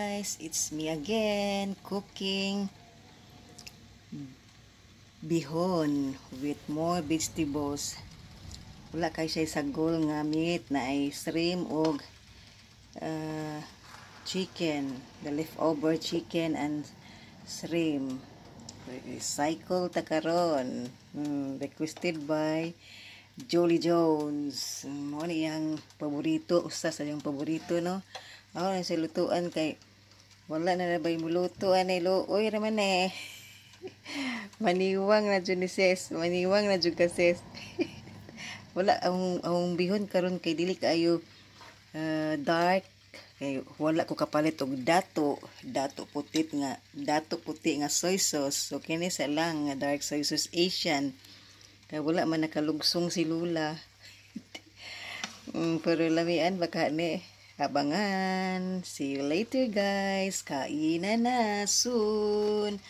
guys, it's me again cooking bihon with more vegetables wala kay siya sagol nga meat na ay shrimp og uh, chicken the leftover chicken and shrimp recycle takaron hmm, requested by Jolly Jones mo um, ni ang paborito usa sa yung paborito no ako oh, sa lutuan kay wala na nabay muluto ani lo. Oy raman eh. Maniwang na jud ni sis, maniwang na jud ka sis. wala ang ang bihon karon kay dili kayo uh, ah, dark kay wala ko kapalit og dato, dato puti nga dato puti nga soy sauce. So kini sa lang nga dark soy sauce Asian. Kay wala man nakalugsoong si Lula. mm, pero lamian baka ni. Abangan. See you later, guys. Kainan na soon.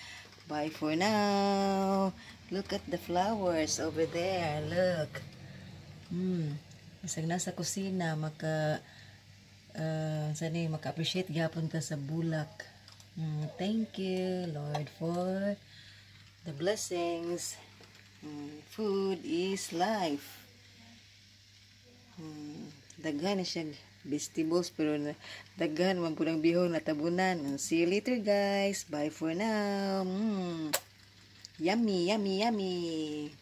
Bye for now. Look at the flowers over there. Look. Hmm. Masag nasa kusina, maka... Uh, ah, sana eh, maka-appreciate gapon ka sa bulak. Mm, thank you, Lord, for the blessings. Mm, food is life. Mm, daghan siya vegetables pero daghan man pud ang bihon natabunan. See you later guys. Bye for now. Mm. Yummy, yummy, yummy.